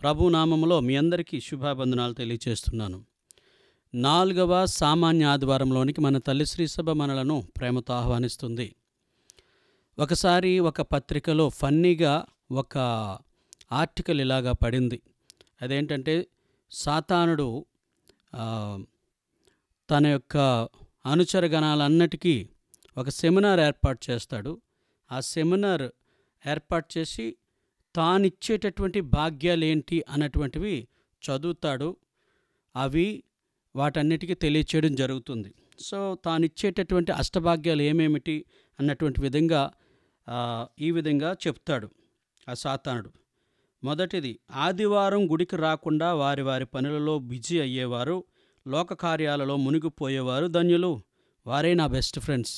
ప్రభునామంలో మీ అందరికీ శుభాబంధనాలు తెలియచేస్తున్నాను నాలుగవ సామాన్య ఆదివారంలోనికి మన తల్లి శ్రీసభ మనలను ప్రేమతో ఆహ్వానిస్తుంది ఒకసారి ఒక పత్రికలో ఫన్నీగా ఒక ఆర్టికల్ ఇలాగా పడింది అదేంటంటే సాతానుడు తన యొక్క అనుచర గణాలన్నిటికీ ఒక సెమినార్ ఏర్పాటు చేస్తాడు ఆ సెమినార్ ఏర్పాటు చేసి తానిచ్చేటటువంటి భాగ్యాలేంటి అన్నటువంటివి చదువుతాడు అవి వాటన్నిటికీ తెలియచేయడం జరుగుతుంది సో తానిచ్చేటటువంటి అష్టభాగ్యాలు ఏమేమిటి అన్నటువంటి విధంగా ఈ విధంగా చెప్తాడు ఆ సాతానుడు మొదటిది ఆదివారం గుడికి రాకుండా వారి వారి పనులలో బిజీ అయ్యేవారు లోక కార్యాలలో మునిగిపోయేవారు ధన్యులు వారే నా బెస్ట్ ఫ్రెండ్స్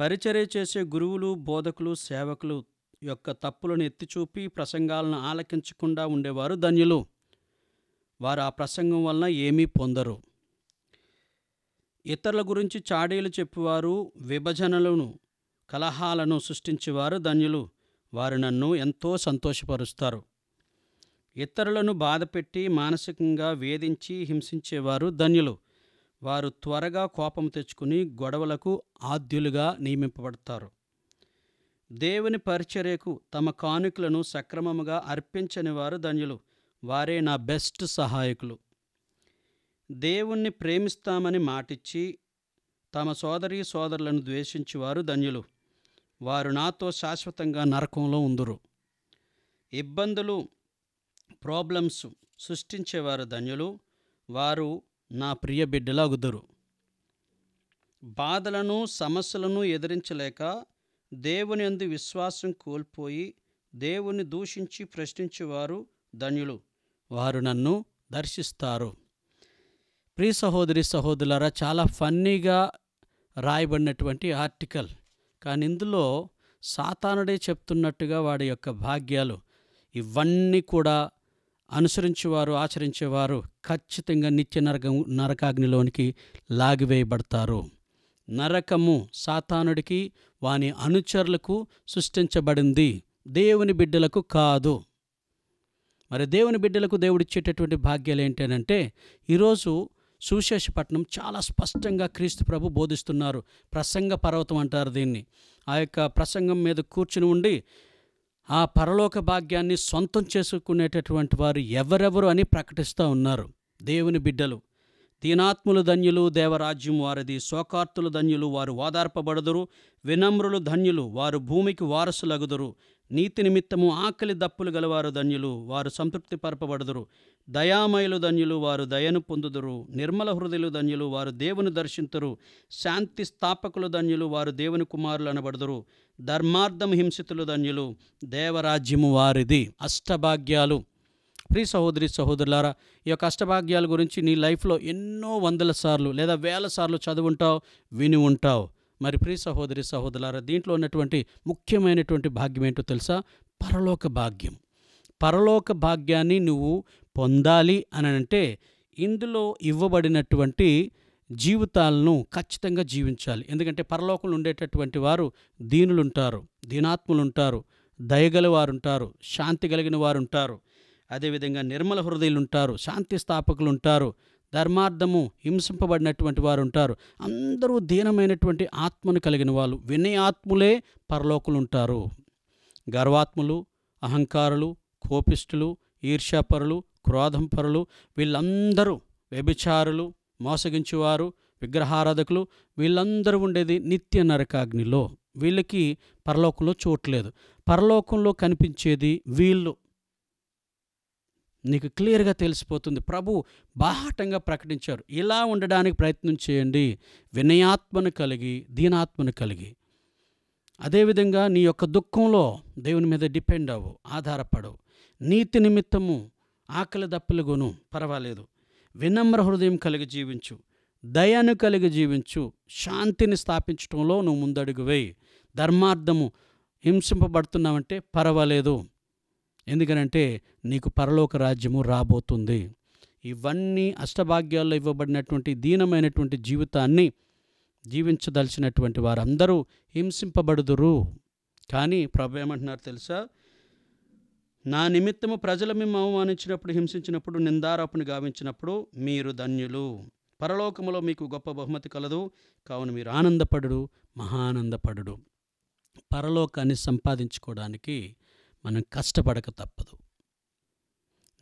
పరిచర్య చేసే గురువులు బోధకులు సేవకులు యొక్క తప్పులను ఎత్తిచూపి ప్రసంగాలను ఆలకించకుండా ఉండేవారు ధన్యులు వారు ఆ ప్రసంగం వలన ఏమీ పొందరు ఇతరుల గురించి చాడీలు చెప్పేవారు విభజనలను కలహాలను సృష్టించేవారు ధన్యులు వారు నన్ను ఎంతో సంతోషపరుస్తారు ఇతరులను బాధపెట్టి మానసికంగా వేధించి హింసించేవారు ధన్యులు వారు త్వరగా కోపం తెచ్చుకుని గొడవలకు ఆద్యులుగా నియమింపబడతారు దేవుని పరిచర్యకు తమ కానుకలను సక్రమముగా అర్పించని వారు ధన్యులు వారే నా బెస్ట్ సహాయకులు దేవుణ్ణి ప్రేమిస్తామని మాటిచ్చి తమ సోదరి సోదరులను ద్వేషించేవారు ధన్యులు వారు నాతో శాశ్వతంగా నరకంలో ఉందురు ఇబ్బందులు ప్రాబ్లమ్స్ సృష్టించేవారు ధన్యులు వారు నా ప్రియ బిడ్డలాగుదురు బాధలను సమస్యలను ఎదిరించలేక దేవుని అందు విశ్వాసం కోల్పోయి దేవుని దూషించి ప్రశ్నించేవారు ధన్యులు వారు నన్ను దర్శిస్తారు ప్రి సహోదరి సహోదరులారా చాలా ఫన్నీగా రాయబడినటువంటి ఆర్టికల్ కానీ ఇందులో సాతానుడే చెప్తున్నట్టుగా వాడి యొక్క భాగ్యాలు ఇవన్నీ కూడా అనుసరించేవారు ఆచరించేవారు ఖచ్చితంగా నిత్య నరక నరకాగ్నిలోనికి లాగివేయబడతారు నరకము సాతానుడికి వాని అనుచరులకు సృష్టించబడింది దేవుని బిడ్డలకు కాదు మరి దేవుని బిడ్డలకు దేవుడిచ్చేటటువంటి భాగ్యాలు ఏంటంటే ఈరోజు సుశేషపట్నం చాలా స్పష్టంగా క్రీస్తు ప్రభు బోధిస్తున్నారు ప్రసంగ పర్వతం అంటారు దీన్ని ఆ యొక్క ప్రసంగం మీద కూర్చుని ఉండి ఆ పరలోక భాగ్యాన్ని సొంతం చేసుకునేటటువంటి వారు ఎవరెవరు అని ప్రకటిస్తూ ఉన్నారు దేవుని బిడ్డలు దీనాత్ములు ధన్యులు దేవరాజ్యం వారిది శోకార్తులు ధన్యులు వారు వాదార్పబడదురు వినమ్రులు ధన్యులు వారు భూమికి వారసులగుదురు నీతి నిమిత్తము ఆకలి దప్పులు గలవారు ధన్యులు వారు సంతృప్తి పరపబడదురు దయామయులు ధన్యులు వారు దయను పొందుదురు నిర్మల హృదయులు ధన్యులు వారు దేవుని దర్శింతురు శాంతి స్థాపకులు ధన్యులు వారు దేవుని కుమారులు అనబడుదురు ధర్మార్థం హింసితులు ధన్యులు దేవరాజ్యము వారిది అష్టభాగ్యాలు ప్రియ సహోదరి సహోదరులారా ఈ యొక్క అష్టభాగ్యాల గురించి నీ లైఫ్లో ఎన్నో వందల సార్లు లేదా వేల సార్లు చదువుంటావు విని ఉంటావు మరి ప్రియ సహోదరి సహోదరులారా దీంట్లో ఉన్నటువంటి ముఖ్యమైనటువంటి భాగ్యం ఏంటో తెలుసా పరలోక భాగ్యం పరలోక భాగ్యాన్ని నువ్వు పొందాలి అని అంటే ఇందులో ఇవ్వబడినటువంటి జీవితాలను ఖచ్చితంగా జీవించాలి ఎందుకంటే పరలోకంలో ఉండేటటువంటి వారు దీనులుంటారు ఉంటారు దయగల వారుంటారు శాంతి కలిగిన వారుంటారు అదేవిధంగా నిర్మల హృదయులు ఉంటారు శాంతి స్థాపకులు ఉంటారు ధర్మార్థము హింసింపబడినటువంటి వారు ఉంటారు అందరూ దీనమైనటువంటి ఆత్మను కలిగిన వాళ్ళు వినయాత్ములే పరలోకులు ఉంటారు గర్వాత్ములు అహంకారులు కోపిష్ఠులు ఈర్ష్యాపరులు క్రోధం పరులు వీళ్ళందరూ వ్యభిచారులు మోసగించేవారు విగ్రహారాధకులు వీళ్ళందరూ ఉండేది నిత్య నరకాగ్నిలో వీళ్ళకి పరలోకంలో చూడలేదు పరలోకంలో కనిపించేది వీళ్ళు నీకు క్లియర్గా తెలిసిపోతుంది ప్రభు బాహటంగా ప్రకటించారు ఇలా ఉండడానికి ప్రయత్నం చేయండి వినయాత్మను కలిగి దీనాత్మను కలిగి అదేవిధంగా నీ యొక్క దుఃఖంలో దేవుని మీద డిపెండ్ అవ్వు ఆధారపడవు నీతి నిమిత్తము ఆకలి కొను పర్వాలేదు వినమ్ర హృదయం కలిగి జీవించు దయను కలిగి జీవించు శాంతిని స్థాపించడంలో నువ్వు ముందడుగు వేయి ధర్మార్థము హింసింపబడుతున్నావంటే పర్వాలేదు ఎందుకనంటే నీకు పరలోక రాజ్యము రాబోతుంది ఇవన్నీ అష్టభాగ్యాల్లో ఇవ్వబడినటువంటి దీనమైనటువంటి జీవితాన్ని జీవించదలిచినటువంటి వారందరూ హింసింపబడుదురు కానీ ప్రభు ఏమంటున్నారు తెలుసా నా నిమిత్తము ప్రజలు మేము అవమానించినప్పుడు హింసించినప్పుడు నిందారోపణ గావించినప్పుడు మీరు ధన్యులు పరలోకములో మీకు గొప్ప బహుమతి కలదు కావున మీరు ఆనందపడు మహానందపడు పరలోకాన్ని సంపాదించుకోవడానికి మనం కష్టపడక తప్పదు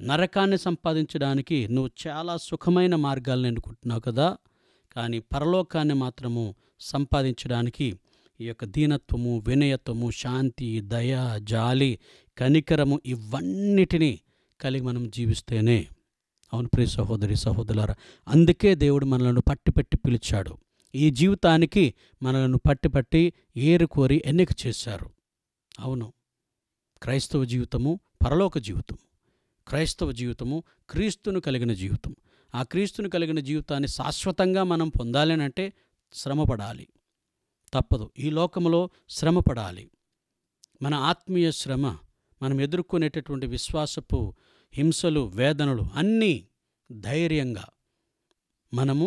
నరకాన్ని సంపాదించడానికి నువ్వు చాలా సుఖమైన మార్గాలను ఎన్నుకుంటున్నావు కదా కానీ పరలోకాన్ని మాత్రము సంపాదించడానికి ఈ యొక్క దీనత్వము వినయత్వము శాంతి దయ జాలి కనికరము ఇవన్నిటినీ కలిగి మనం జీవిస్తేనే అవును ప్రియ సహోదరి సహోదరులారా అందుకే దేవుడు మనలను పట్టిపెట్టి పిలిచాడు ఈ జీవితానికి మనలను పట్టిపట్టి ఏరుకోరి ఎన్నిక చేశారు అవును క్రైస్తవ జీవితము పరలోక జీవితం క్రైస్తవ జీవితము క్రీస్తును కలిగిన జీవితం ఆ క్రీస్తును కలిగిన జీవితాన్ని శాశ్వతంగా మనం అంటే శ్రమపడాలి తప్పదు ఈ లోకంలో శ్రమపడాలి మన ఆత్మీయ శ్రమ మనం ఎదుర్కొనేటటువంటి విశ్వాసపు హింసలు వేదనలు అన్నీ ధైర్యంగా మనము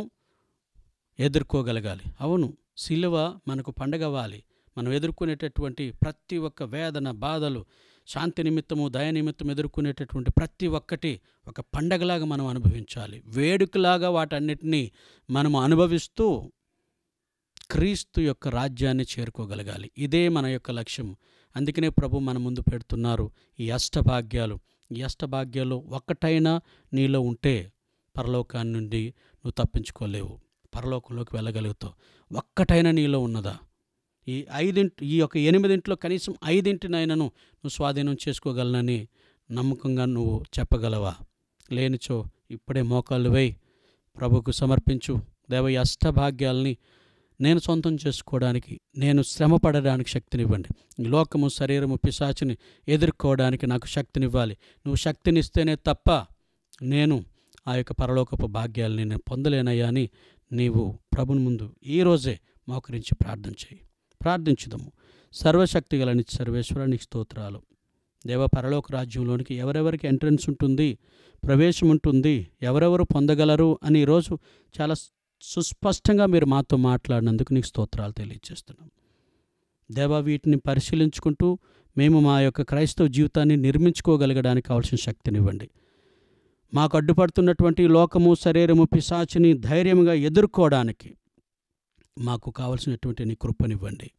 ఎదుర్కోగలగాలి అవును శిలువ మనకు పండగవాలి మనం ఎదుర్కొనేటటువంటి ప్రతి ఒక్క వేదన బాధలు శాంతి నిమిత్తము దయ నిమిత్తం ఎదుర్కొనేటటువంటి ప్రతి ఒక్కటి ఒక పండగలాగా మనం అనుభవించాలి వేడుకలాగా వాటన్నిటినీ మనము అనుభవిస్తూ క్రీస్తు యొక్క రాజ్యాన్ని చేరుకోగలగాలి ఇదే మన యొక్క లక్ష్యం అందుకనే ప్రభు మన ముందు పెడుతున్నారు ఈ అష్టభాగ్యాలు ఈ అష్టభాగ్యాలు ఒక్కటైనా నీలో ఉంటే పరలోకాన్ని నుండి నువ్వు తప్పించుకోలేవు పరలోకంలోకి వెళ్ళగలుగుతావు ఒక్కటైనా నీలో ఉన్నదా ఈ ఐదింటి ఈ యొక్క ఎనిమిదింట్లో కనీసం ఐదింటినైనాను నువ్వు స్వాధీనం చేసుకోగలనని నమ్మకంగా నువ్వు చెప్పగలవా లేనిచో ఇప్పుడే మోకాళ్ళు వేయి ప్రభుకు సమర్పించు దేవ ఈ అష్టభాగ్యాల్ని నేను సొంతం చేసుకోవడానికి నేను శ్రమ పడడానికి శక్తినివ్వండి లోకము శరీరము పిశాచిని ఎదుర్కోవడానికి నాకు శక్తినివ్వాలి నువ్వు శక్తినిస్తేనే తప్ప నేను ఆ యొక్క పరలోకపు భాగ్యాలని నేను పొందలేనయ్యా అని నీవు ప్రభుని ముందు ఈరోజే మోకరించి ప్రార్థన చేయి ప్రార్థించుదము సర్వశక్తి గల సర్వేశ్వరానికి స్తోత్రాలు దేవ పరలోక రాజ్యంలోనికి ఎవరెవరికి ఎంట్రన్స్ ఉంటుంది ప్రవేశం ఉంటుంది ఎవరెవరు పొందగలరు అని ఈరోజు చాలా సుస్పష్టంగా మీరు మాతో మాట్లాడినందుకు నీకు స్తోత్రాలు తెలియజేస్తున్నాం దేవ వీటిని పరిశీలించుకుంటూ మేము మా యొక్క క్రైస్తవ జీవితాన్ని నిర్మించుకోగలగడానికి కావాల్సిన శక్తినివ్వండి మాకు అడ్డుపడుతున్నటువంటి లోకము శరీరము పిశాచిని ధైర్యంగా ఎదుర్కోవడానికి మాకు కావలసినటువంటి నీ కృపనివ్వండి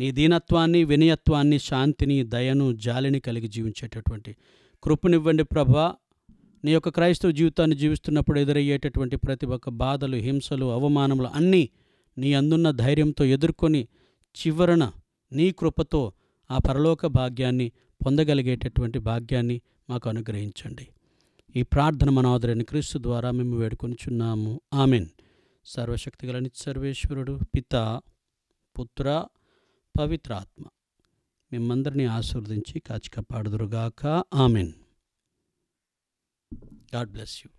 నీ దీనత్వాన్ని వినయత్వాన్ని శాంతిని దయను జాలిని కలిగి జీవించేటటువంటి కృపనివ్వండి ప్రభా నీ యొక్క క్రైస్తవ జీవితాన్ని జీవిస్తున్నప్పుడు ఎదురయ్యేటటువంటి ప్రతి ఒక్క బాధలు హింసలు అవమానములు అన్నీ నీ అందున్న ధైర్యంతో ఎదుర్కొని చివరన నీ కృపతో ఆ పరలోక భాగ్యాన్ని పొందగలిగేటటువంటి భాగ్యాన్ని మాకు అనుగ్రహించండి ఈ ప్రార్థన మనోదరిని క్రీస్తు ద్వారా మేము వేడుకొనిచున్నాము ఆమెన్ సర్వశక్తి గల పిత పుత్ర పవిత్రాత్మ మిమ్మందరినీ ఆశీర్వదించి కాచికపాడుదురుగాక ఆమెన్ గాడ్ బ్లెస్ యూ